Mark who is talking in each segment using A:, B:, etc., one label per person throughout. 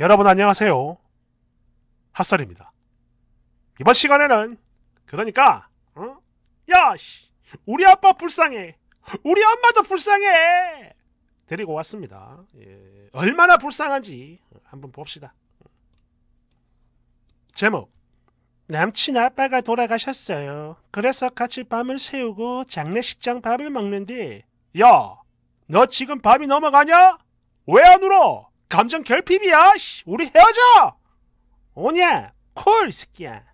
A: 여러분 안녕하세요. 핫설입니다. 이번 시간에는 그러니까 어? 야 씨, 우리 아빠 불쌍해. 우리 엄마도 불쌍해. 데리고 왔습니다. 예, 얼마나 불쌍한지 한번 봅시다. 제목 남친 아빠가 돌아가셨어요. 그래서 같이 밤을 새우고 장례식장 밥을 먹는데 야, 너 지금 밤이 넘어가냐? 왜 안 울어? 감정 결핍이야. 씨, 우리 헤어져. 오냐? 콜, 이 새끼야.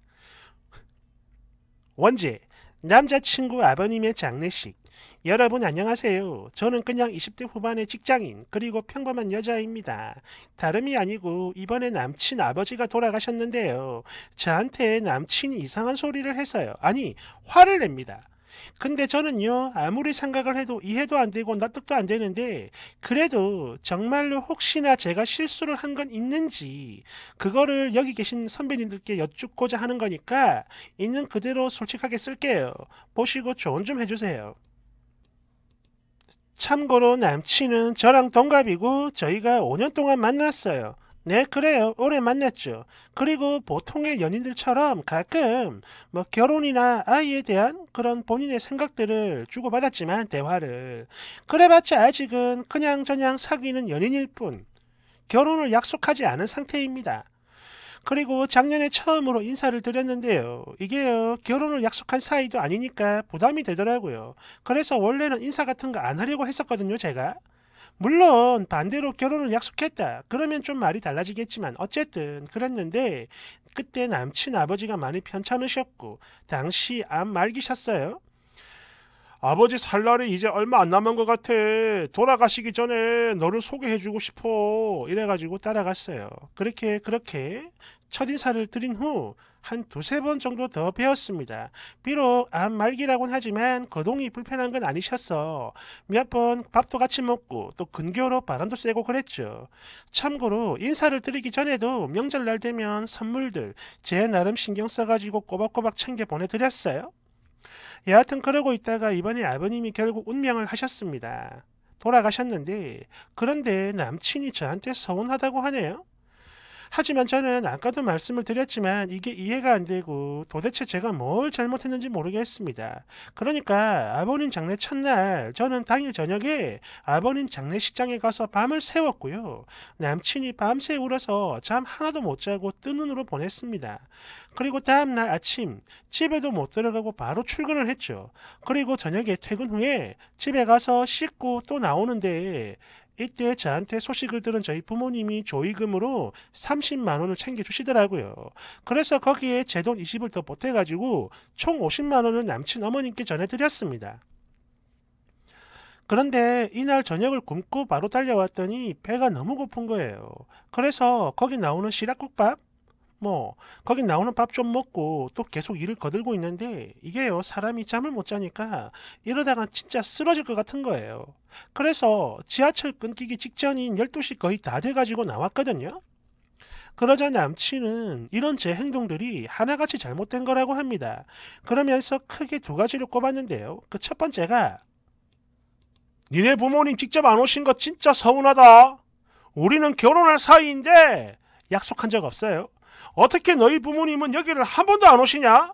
A: 원지, 남자친구 아버님의 장례식. 여러분 안녕하세요. 저는 그냥 20대 후반의 직장인 그리고 평범한 여자입니다. 다름이 아니고 이번에 남친 아버지가 돌아가셨는데요. 저한테 남친이 이상한 소리를 해서요. 아니 화를 냅니다. 근데 저는요 아무리 생각을 해도 이해도 안 되고 납득도 안 되는데 그래도 정말로 혹시나 제가 실수를 한 건 있는지 그거를 여기 계신 선배님들께 여쭙고자 하는 거니까 있는 그대로 솔직하게 쓸게요 보시고 조언 좀 해주세요 참고로 남친은 저랑 동갑이고 저희가 5년 동안 만났어요 네, 그래요. 오래 만났죠. 그리고 보통의 연인들처럼 가끔 뭐 결혼이나 아이에 대한 그런 본인의 생각들을 주고받았지만 대화를 그래봤자 아직은 그냥저냥 사귀는 연인일 뿐 결혼을 약속하지 않은 상태입니다. 그리고 작년에 처음으로 인사를 드렸는데요. 이게요, 결혼을 약속한 사이도 아니니까 부담이 되더라고요. 그래서 원래는 인사 같은 거 안 하려고 했었거든요, 제가. 물론 반대로 결혼을 약속했다. 그러면 좀 말이 달라지겠지만 어쨌든 그랬는데 그때 남친 아버지가 많이 편찮으셨고 당시 암 말기셨어요. 아버지 살 날이 이제 얼마 안 남은 것 같아. 돌아가시기 전에 너를 소개해주고 싶어. 이래가지고 따라갔어요. 그렇게 그렇게 첫 인사를 드린 후한 두세 번 정도 더 배웠습니다. 비록 암 말기라곤 하지만 거동이 불편한 건 아니셨어. 몇 번 밥도 같이 먹고 또 근교로 바람도 쐬고 그랬죠. 참고로 인사를 드리기 전에도 명절날 되면 선물들 제 나름 신경 써가지고 꼬박꼬박 챙겨 보내드렸어요. 여하튼 그러고 있다가 이번에 아버님이 결국 운명을 하셨습니다. 돌아가셨는데 그런데 남친이 저한테 서운하다고 하네요. 하지만 저는 아까도 말씀을 드렸지만 이게 이해가 안 되고 도대체 제가 뭘 잘못했는지 모르겠습니다. 그러니까 아버님 장례 첫날 저는 당일 저녁에 아버님 장례식장에 가서 밤을 새웠고요. 남친이 밤새 울어서 잠 하나도 못 자고 뜬 눈으로 보냈습니다. 그리고 다음날 아침 집에도 못 들어가고 바로 출근을 했죠. 그리고 저녁에 퇴근 후에 집에 가서 씻고 또 나오는데 이때 저한테 소식을 들은 저희 부모님이 조의금으로 30만 원을 챙겨주시더라고요. 그래서 거기에 제 돈 20을 더 보태가지고 총 50만 원을 남친 어머님께 전해드렸습니다. 그런데 이날 저녁을 굶고 바로 달려왔더니 배가 너무 고픈 거예요. 그래서 거기 나오는 시락국밥 뭐 거기 나오는 밥 좀 먹고 또 계속 일을 거들고 있는데 이게요 사람이 잠을 못 자니까 이러다가 진짜 쓰러질 것 같은 거예요. 그래서 지하철 끊기기 직전인 12시 거의 다 돼가지고 나왔거든요. 그러자 남친은 이런 제 행동들이 하나같이 잘못된 거라고 합니다. 그러면서 크게 두 가지를 꼽았는데요. 그 첫 번째가 니네 부모님 직접 안 오신 거 진짜 서운하다. 우리는 결혼할 사이인데 약속한 적 없어요. 어떻게 너희 부모님은 여기를 한 번도 안 오시냐?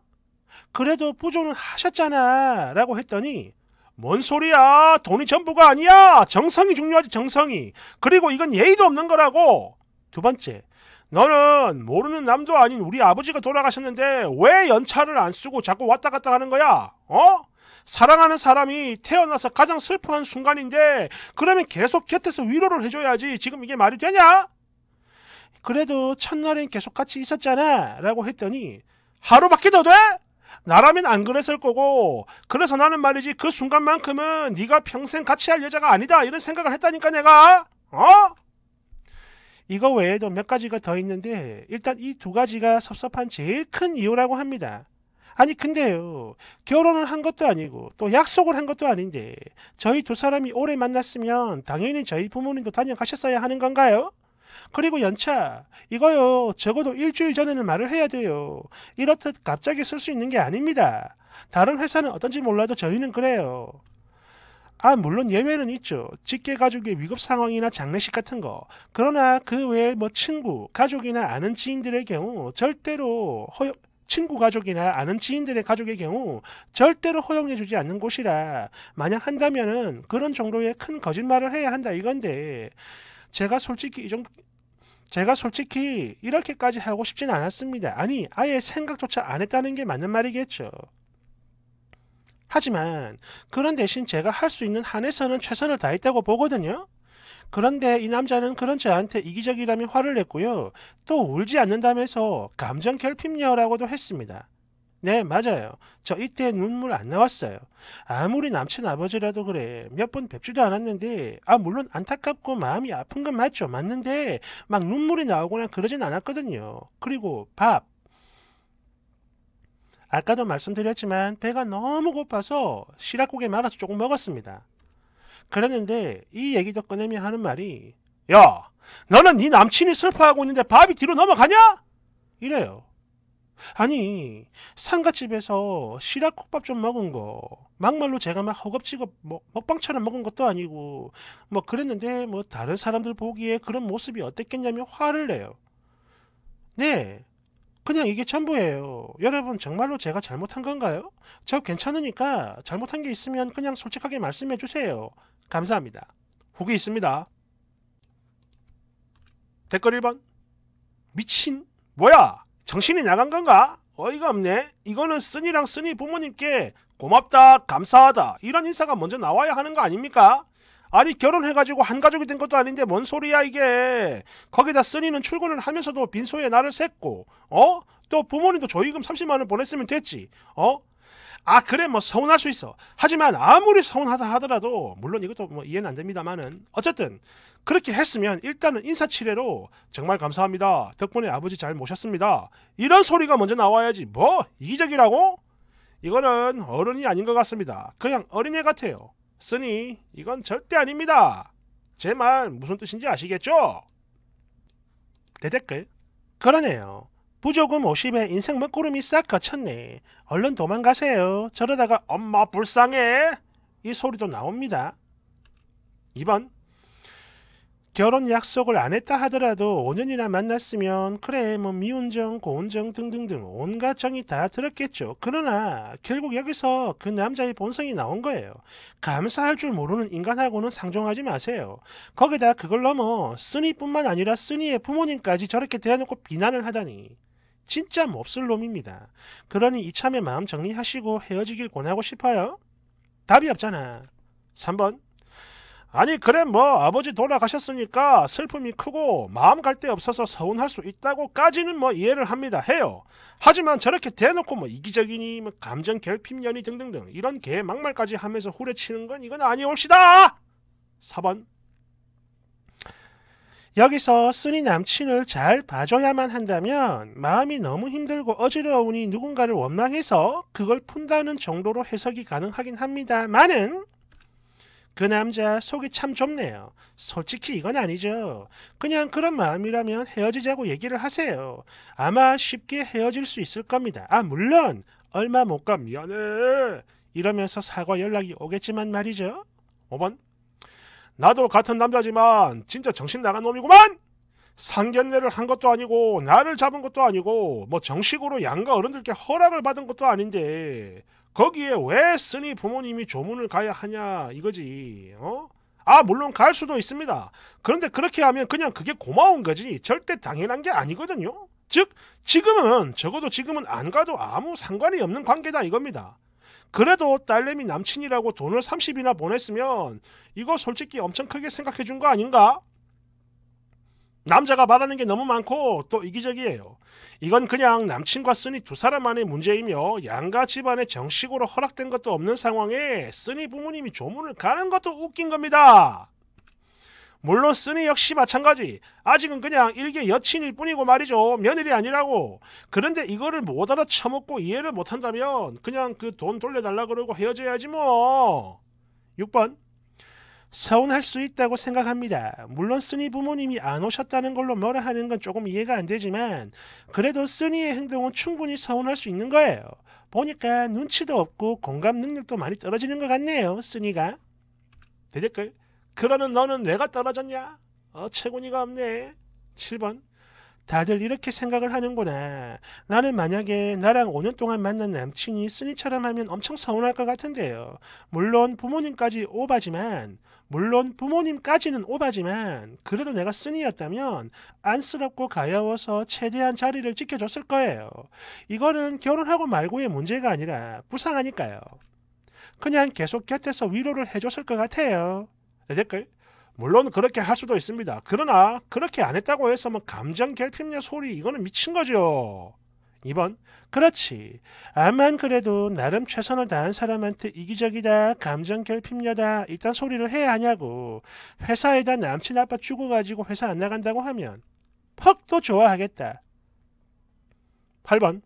A: 그래도 부조는 하셨잖아. 라고 했더니 뭔 소리야. 돈이 전부가 아니야. 정성이 중요하지 정성이. 그리고 이건 예의도 없는 거라고. 두 번째. 너는 모르는 남도 아닌 우리 아버지가 돌아가셨는데 왜 연차를 안 쓰고 자꾸 왔다 갔다 하는 거야? 어? 사랑하는 사람이 태어나서 가장 슬퍼한 순간인데 그러면 계속 곁에서 위로를 해줘야지 지금 이게 말이 되냐? 그래도 첫날엔 계속 같이 있었잖아 라고 했더니 하루밖에 더 돼? 나라면 안 그랬을 거고 그래서 나는 말이지 그 순간만큼은 네가 평생 같이 할 여자가 아니다 이런 생각을 했다니까 내가 어? 이거 외에도 몇 가지가 더 있는데 일단 이 두 가지가 섭섭한 제일 큰 이유라고 합니다. 아니 근데요 결혼을 한 것도 아니고 또 약속을 한 것도 아닌데 저희 두 사람이 오래 만났으면 당연히 저희 부모님도 다녀가셨어야 하는 건가요? 그리고 연차 이거요 적어도 일주일 전에는 말을 해야 돼요. 이렇듯 갑자기 쓸 수 있는 게 아닙니다. 다른 회사는 어떤지 몰라도 저희는 그래요. 아 물론 예외는 있죠. 직계 가족의 위급 상황이나 장례식 같은 거. 그러나 그 외에 뭐 친구, 가족이나 아는 지인들의 경우 절대로 허용, 친구 가족이나 아는 지인들의 가족의 경우 절대로 허용해주지 않는 곳이라 만약 한다면은 그런 정도의 큰 거짓말을 해야 한다 이건데 제가 솔직히 이 정도 제가 솔직히 이렇게까지 하고 싶진 않았습니다. 아니, 아예 생각조차 안 했다는 게 맞는 말이겠죠. 하지만 그런 대신 제가 할 수 있는 한에서는 최선을 다했다고 보거든요. 그런데 이 남자는 그런 저한테 이기적이라며 화를 냈고요. 또 울지 않는다면서 감정 결핍녀라고도 했습니다. 네, 맞아요. 저 이때 눈물 안 나왔어요. 아무리 남친 아버지라도 그래. 몇 번 뵙지도 않았는데, 아, 물론 안타깝고 마음이 아픈 건 맞죠. 맞는데, 막 눈물이 나오거나 그러진 않았거든요. 그리고 밥. 아까도 말씀드렸지만, 배가 너무 고파서 시락국에 말아서 조금 먹었습니다. 그랬는데이 얘기도 꺼내며 하는 말이, 야, 너는 네 남친이 슬퍼하고 있는데 밥이 뒤로 넘어가냐? 이래요. 아니 상가집에서 시라국밥 좀 먹은 거 막말로 제가 막 허겁지겁 뭐 먹방처럼 먹은 것도 아니고 뭐 그랬는데 뭐 다른 사람들 보기에 그런 모습이 어땠겠냐며 화를 내요. 네 그냥 이게 전부예요. 여러분 정말로 제가 잘못한 건가요? 저 괜찮으니까 잘못한 게 있으면 그냥 솔직하게 말씀해 주세요. 감사합니다. 후기 있습니다. 댓글 1번 미친 뭐야 정신이 나간 건가? 어이가 없네. 이거는 쓰니랑 쓰니 부모님께 고맙다, 감사하다 이런 인사가 먼저 나와야 하는 거 아닙니까? 아니 결혼해가지고 한 가족이 된 것도 아닌데 뭔 소리야 이게 거기다 쓰니는 출근을 하면서도 빈소에 나를 샜고 어? 또 부모님도 조의금 30만원 보냈으면 됐지 어? 아 그래 뭐 서운할 수 있어 하지만 아무리 서운하다 하더라도 물론 이것도 뭐 이해는 안 됩니다만은 어쨌든 그렇게 했으면 일단은 인사치레로 정말 감사합니다 덕분에 아버지 잘 모셨습니다 이런 소리가 먼저 나와야지 뭐 이기적이라고 이거는 어른이 아닌 것 같습니다 그냥 어린애 같아요 쓰니 이건 절대 아닙니다 제 말 무슨 뜻인지 아시겠죠 대댓글 그러네요 부족은 50에 인생 먹구름이 싹거쳤네 얼른 도망가세요. 저러다가 엄마 불쌍해! 이 소리도 나옵니다. 2번 결혼 약속을 안 했다 하더라도 5년이나 만났으면 그래 뭐 미운정 고운정 등등등 온갖 정이 다 들었겠죠. 그러나 결국 여기서 그 남자의 본성이 나온 거예요. 감사할 줄 모르는 인간하고는 상종하지 마세요. 거기다 그걸 넘어 뭐 쓰니뿐만 아니라 쓰니의 부모님까지 저렇게 대놓고 비난을 하다니 진짜 몹쓸 놈입니다. 그러니 이참에 마음 정리하시고 헤어지길 권하고 싶어요. 답이 없잖아. 3번 아니 그래 뭐 아버지 돌아가셨으니까 슬픔이 크고 마음 갈 데 없어서 서운할 수 있다고까지는 뭐 이해를 합니다 해요. 하지만 저렇게 대놓고 뭐 이기적이니 뭐 감정 결핍년이 등등등 이런 개 막말까지 하면서 후려치는 건 이건 아니옵시다 4번 여기서 쓰니 남친을 잘 봐줘야만 한다면 마음이 너무 힘들고 어지러우니 누군가를 원망해서 그걸 푼다는 정도로 해석이 가능하긴 합니다만은 그 남자 속이 참 좁네요. 솔직히 이건 아니죠. 그냥 그런 마음이라면 헤어지자고 얘기를 하세요. 아마 쉽게 헤어질 수 있을 겁니다. 아, 물론 얼마 못 가 미안해. 이러면서 사과 연락이 오겠지만 말이죠. 5번. 나도 같은 남자지만 진짜 정신 나간 놈이구만. 상견례를 한 것도 아니고 나를 잡은 것도 아니고 뭐 정식으로 양가 어른들께 허락을 받은 것도 아닌데 거기에 왜 쓰니 부모님이 조문을 가야 하냐 이거지. 어? 아 물론 갈 수도 있습니다. 그런데 그렇게 하면 그냥 그게 고마운 거지 절대 당연한 게 아니거든요. 즉 지금은 적어도 지금은 안 가도 아무 상관이 없는 관계다 이겁니다. 그래도 딸내미 남친이라고 돈을 30이나 보냈으면 이거 솔직히 엄청 크게 생각해 준 거 아닌가? 남자가 말하는 게 너무 많고 또 이기적이에요. 이건 그냥 남친과 쓰니 두 사람만의 문제이며 양가 집안에 정식으로 허락된 것도 없는 상황에 쓰니 부모님이 조문을 가는 것도 웃긴 겁니다. 물론 쓰니 역시 마찬가지. 아직은 그냥 일개 여친일 뿐이고 말이죠. 며느리 아니라고. 그런데 이거를 못 알아 쳐먹고 이해를 못한다면 그냥 그 돈 돌려달라 그러고 헤어져야지 뭐. 6번 서운할 수 있다고 생각합니다. 물론 쓰니 부모님이 안 오셨다는 걸로 뭐라 하는 건 조금 이해가 안 되지만 그래도 쓰니의 행동은 충분히 서운할 수 있는 거예요. 보니까 눈치도 없고 공감 능력도 많이 떨어지는 것 같네요. 쓰니가. 대댓글 그러는 너는 내가 떨어졌냐? 어, 최군이가 없네. 7번 다들 이렇게 생각을 하는구나. 나는 만약에 나랑 5년 동안 만난 남친이 쓰니처럼 하면 엄청 서운할 것 같은데요. 물론 부모님까지 오바지만, 물론 부모님까지는 오바지만, 그래도 내가 쓰니였다면 안쓰럽고 가여워서 최대한 자리를 지켜줬을 거예요. 이거는 결혼하고 말고의 문제가 아니라 부상하니까요. 그냥 계속 곁에서 위로를 해줬을 것 같아요. 댓글. 물론 그렇게 할 수도 있습니다. 그러나 그렇게 안 했다고 해서 뭐 감정 결핍냐 소리 이거는 미친 거죠. 2번 그렇지. 암만 그래도 나름 최선을 다한 사람한테 이기적이다, 감정 결핍녀다 일단 소리를 해야 하냐고. 회사에다 남친 아빠 죽어가지고 회사 안 나간다고 하면 퍽도 좋아하겠다. 8번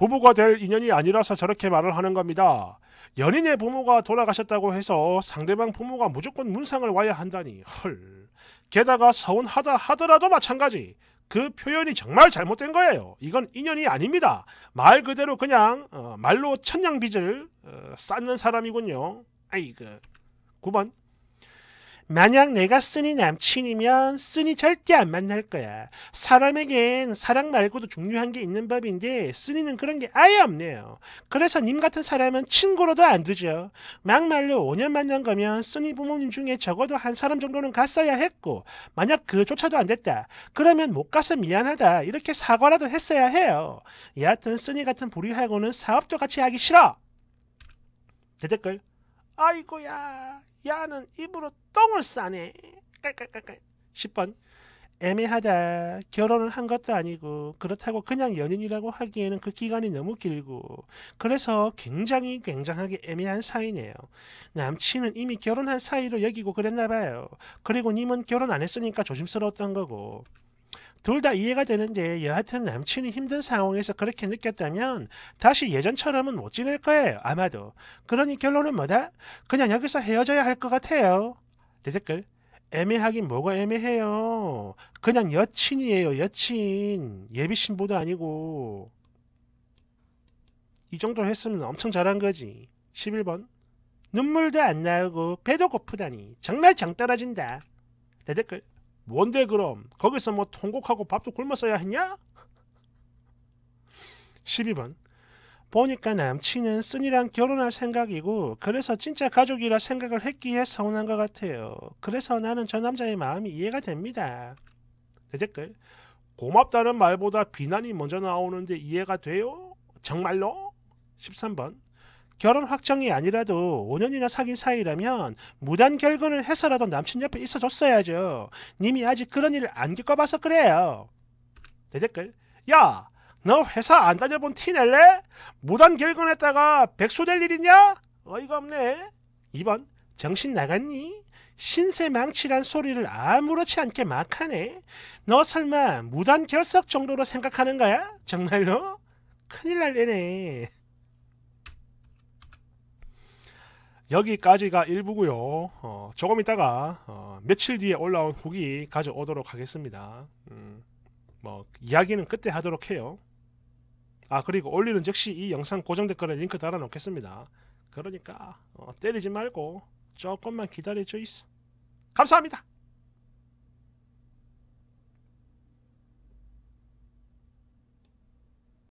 A: 부부가 될 인연이 아니라서 저렇게 말을 하는 겁니다. 연인의 부모가 돌아가셨다고 해서 상대방 부모가 무조건 문상을 와야 한다니 헐. 게다가 서운하다 하더라도 마찬가지. 그 표현이 정말 잘못된 거예요. 이건 인연이 아닙니다. 말 그대로 그냥 어, 말로 천냥빚을 어, 쌓는 사람이군요. 아이그 9번 만약 내가 쓰니 남친이면 쓰니 절대 안 만날 거야. 사람에겐 사랑 말고도 중요한 게 있는 법인데 쓰니는 그런 게 아예 없네요. 그래서 님 같은 사람은 친구로도 안 두죠. 막말로 5년 만난 거면 쓰니 부모님 중에 적어도 한 사람 정도는 갔어야 했고 만약 그조차도 안 됐다. 그러면 못 가서 미안하다. 이렇게 사과라도 했어야 해요. 여하튼 쓰니 같은 부류하고는 사업도 같이 하기 싫어. 대댓글 아이고야 야는 입으로 똥을 싸네. 깔깔깔깔. 10번 애매하다. 결혼을 한 것도 아니고 그렇다고 그냥 연인이라고 하기에는 그 기간이 너무 길고 그래서 굉장히 굉장하게 애매한 사이네요. 남친은 이미 결혼한 사이로 여기고 그랬나 봐요. 그리고 님은 결혼 안 했으니까 조심스러웠던 거고 둘다 이해가 되는데 여하튼 남친이 힘든 상황에서 그렇게 느꼈다면 다시 예전처럼은 못 지낼 거예요. 아마도. 그러니 결론은 뭐다? 그냥 여기서 헤어져야 할 것 같아요. 내 댓글. 애매하긴 뭐가 애매해요. 그냥 여친이에요. 여친. 예비신부도 아니고. 이 정도 했으면 엄청 잘한 거지. 11번. 눈물도 안 나오고 배도 고프다니 정말 정 떨어진다. 내 댓글. 뭔데 그럼 거기서 뭐 통곡하고 밥도 굶었어야 했냐? 12번 보니까 남친은 쓴이랑 결혼할 생각이고 그래서 진짜 가족이라 생각을 했기에 서운한 것 같아요. 그래서 나는 저 남자의 마음이 이해가 됩니다. 대댓글 고맙다는 말보다 비난이 먼저 나오는데 이해가 돼요? 정말로? 13번 결혼 확정이 아니라도 5년이나 사귄 사이라면 무단 결근을 해서라도 남친 옆에 있어줬어야죠. 님이 아직 그런 일을 안 겪어봐서 그래요. 대댓글 야! 너 회사 안 다녀본 티 낼래? 무단 결근했다가 백수 될 일이냐? 어이가 없네. 2번 정신 나갔니? 신세망치란 소리를 아무렇지 않게 막 하네. 너 설마 무단 결석 정도로 생각하는 거야? 정말로? 큰일 날래네. 여기까지가 일부고요. 어, 조금 있다가 어, 며칠 뒤에 올라온 후기 가져오도록 하겠습니다. 음, 뭐 이야기는 그때 하도록 해요. 아 그리고 올리는 즉시 이 영상 고정 댓글에 링크 달아놓겠습니다. 그러니까 어, 때리지 말고 조금만 기다려줘 있어. 감사합니다.